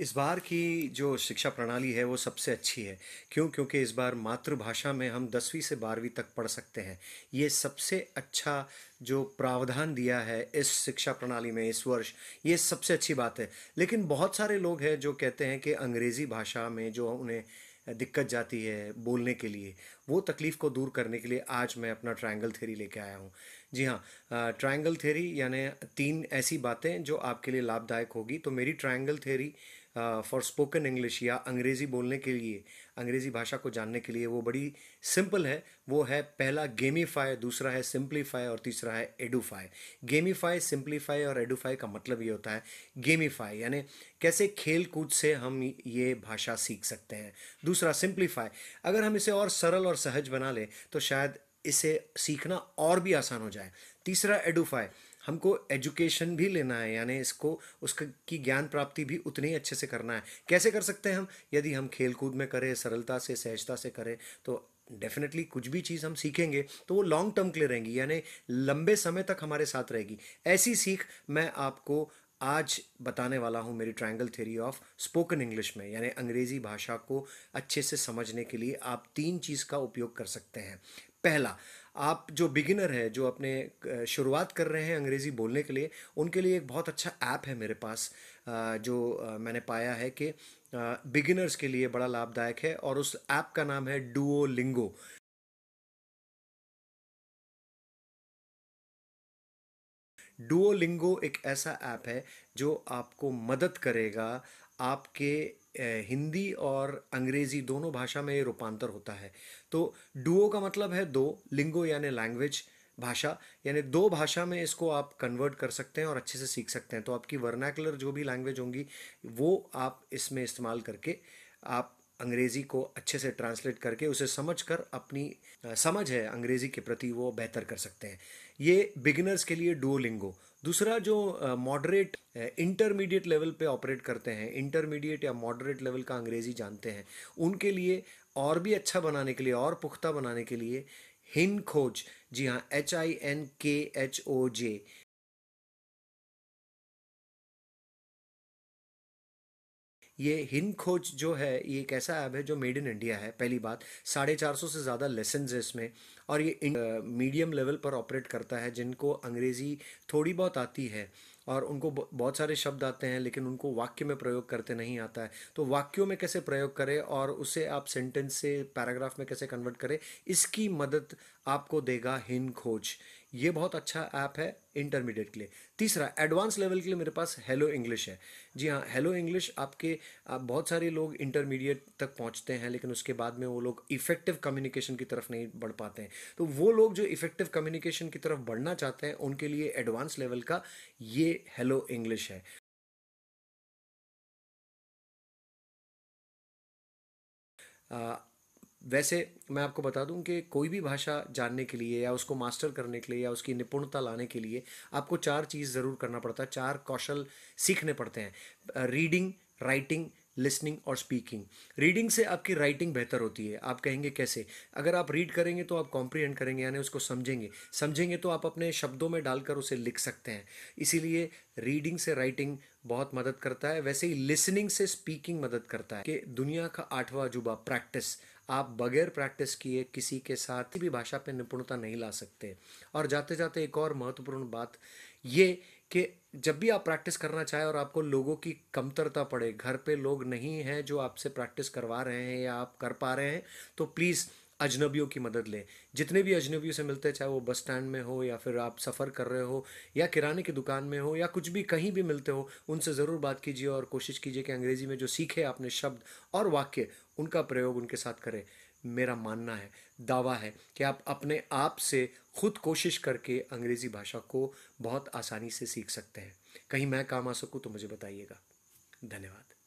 इस बार की जो शिक्षा प्रणाली है वो सबसे अच्छी है क्यों क्योंकि इस बार मातृभाषा में हम दसवीं से बारहवीं तक पढ़ सकते हैं ये सबसे अच्छा जो प्रावधान दिया है इस शिक्षा प्रणाली में इस वर्ष ये सबसे अच्छी बात है लेकिन बहुत सारे लोग हैं जो कहते हैं कि अंग्रेज़ी भाषा में जो उन्हें दिक्कत जाती है बोलने के लिए वो तकलीफ़ को दूर करने के लिए आज मैं अपना ट्रायंगल थेरी लेके आया हूँ जी हाँ ट्रायंगल थेरी यानी तीन ऐसी बातें जो आपके लिए लाभदायक होगी तो मेरी triangle theory for spoken English या अंग्रेज़ी बोलने के लिए अंग्रेज़ी भाषा को जानने के लिए वो बड़ी सिंपल है वो है पहला गेमीफाई दूसरा है सिंप्लीफाई और तीसरा है एडूफाई गेमीफाई सिंप्लीफाई और एडूफाई का मतलब ये होता है गेमीफाई यानी कैसे खेल कूद से हम ये भाषा सीख सकते हैं दूसरा सिंप्लीफाई अगर हम इसे और सरल और सहज बना लें तो शायद इसे सीखना और भी आसान हो जाए तीसरा एडुफाई हमको एजुकेशन भी लेना है यानी इसको उसका की ज्ञान प्राप्ति भी उतने ही अच्छे से करना है कैसे कर सकते हैं हम यदि हम खेल कूद में करें सरलता से सहजता से करें तो डेफिनेटली कुछ भी चीज़ हम सीखेंगे तो वो लॉन्ग टर्म के लिए रहेंगी यानी लंबे समय तक हमारे साथ रहेगी ऐसी सीख मैं आपको आज बताने वाला हूँ मेरी triangle theory of spoken English में यानी अंग्रेज़ी भाषा को अच्छे से समझने के लिए आप तीन चीज़ का उपयोग कर सकते हैं पहला आप जो बिगिनर है जो अपने शुरुआत कर रहे हैं अंग्रेज़ी बोलने के लिए उनके लिए एक बहुत अच्छा ऐप है मेरे पास जो मैंने पाया है कि बिगिनर्स के लिए बड़ा लाभदायक है और उस ऐप का नाम है डुओ लिंगो डुओलिंगो एक ऐसा ऐप है जो आपको मदद करेगा आपके हिंदी और अंग्रेज़ी दोनों भाषा में ये रूपांतर होता है तो डुओ का मतलब है दो लिंगो यानी लैंग्वेज भाषा यानी दो भाषा में इसको आप कन्वर्ट कर सकते हैं और अच्छे से सीख सकते हैं तो आपकी वर्नाकुलर जो भी लैंग्वेज होंगी वो आप इसमें इस्तेमाल करके आप अंग्रेज़ी को अच्छे से ट्रांसलेट करके उसे समझ कर अपनी समझ है अंग्रेज़ी के प्रति वो बेहतर कर सकते हैं ये बिगिनर्स के लिए डुओलिंगो दूसरा जो मॉडरेट इंटरमीडिएट लेवल पे ऑपरेट करते हैं इंटरमीडिएट या मॉडरेट लेवल का अंग्रेज़ी जानते हैं उनके लिए और भी अच्छा बनाने के लिए और पुख्ता बनाने के लिए हिन खोज जी हाँ H I N K H O J ये हिंद खोज जो है ये एक ऐसा ऐप है जो मेड इन इंडिया है पहली बात साढ़े चार सौ से ज़्यादा लेसन है इसमें और ये मीडियम लेवल पर ऑपरेट करता है जिनको अंग्रेज़ी थोड़ी बहुत आती है और उनको बहुत सारे शब्द आते हैं लेकिन उनको वाक्य में प्रयोग करते नहीं आता है तो वाक्यों में कैसे प्रयोग करें और उसे आप सेंटेंस से पैराग्राफ में कैसे कन्वर्ट करें इसकी मदद आपको देगा हिंद खोज ये बहुत अच्छा ऐप है इंटरमीडिएट के लिए तीसरा एडवांस लेवल के लिए मेरे पास हेलो इंग्लिश है जी हाँ हेलो इंग्लिश आपके आप बहुत सारे लोग इंटरमीडिएट तक पहुँचते हैं लेकिन उसके बाद में वो लोग इफेक्टिव कम्युनिकेशन की तरफ नहीं बढ़ पाते हैं तो वो लोग जो इफेक्टिव कम्युनिकेशन की तरफ बढ़ना चाहते हैं उनके लिए एडवांस लेवल का ये हेलो इंग्लिश है uh, वैसे मैं आपको बता दूं कि कोई भी भाषा जानने के लिए या उसको मास्टर करने के लिए या उसकी निपुणता लाने के लिए आपको चार चीज़ ज़रूर करना पड़ता है चार कौशल सीखने पड़ते हैं रीडिंग राइटिंग लिसनिंग और स्पीकिंग रीडिंग से आपकी राइटिंग बेहतर होती है आप कहेंगे कैसे अगर आप रीड करेंगे तो आप कॉम्प्रीहेंड करेंगे यानी उसको समझेंगे समझेंगे तो आप अपने शब्दों में डालकर उसे लिख सकते हैं इसीलिए रीडिंग से राइटिंग बहुत मदद करता है वैसे ही लिसनिंग से स्पीकिंग मदद करता है कि दुनिया का आठवां अजूबा प्रैक्टिस आप बगैर प्रैक्टिस किए किसी के साथ भी भाषा पे निपुणता नहीं ला सकते और जाते जाते एक और महत्वपूर्ण बात ये कि जब भी आप प्रैक्टिस करना चाहें और आपको लोगों की कमतरता पड़े घर पे लोग नहीं हैं जो आपसे प्रैक्टिस करवा रहे हैं या आप कर पा रहे हैं तो प्लीज़ अजनबियों की मदद लें जितने भी अजनबियों से मिलते हैं चाहे वो बस स्टैंड में हो या फिर आप सफ़र कर रहे हो या किराने की दुकान में हो या कुछ भी कहीं भी मिलते हो उनसे ज़रूर बात कीजिए और कोशिश कीजिए कि अंग्रेज़ी में जो सीखे आपने शब्द और वाक्य उनका प्रयोग उनके साथ करें मेरा मानना है दावा है कि आप अपने आप से खुद कोशिश करके अंग्रेज़ी भाषा को बहुत आसानी से सीख सकते हैं कहीं मैं काम आ सकूँ तो मुझे बताइएगा धन्यवाद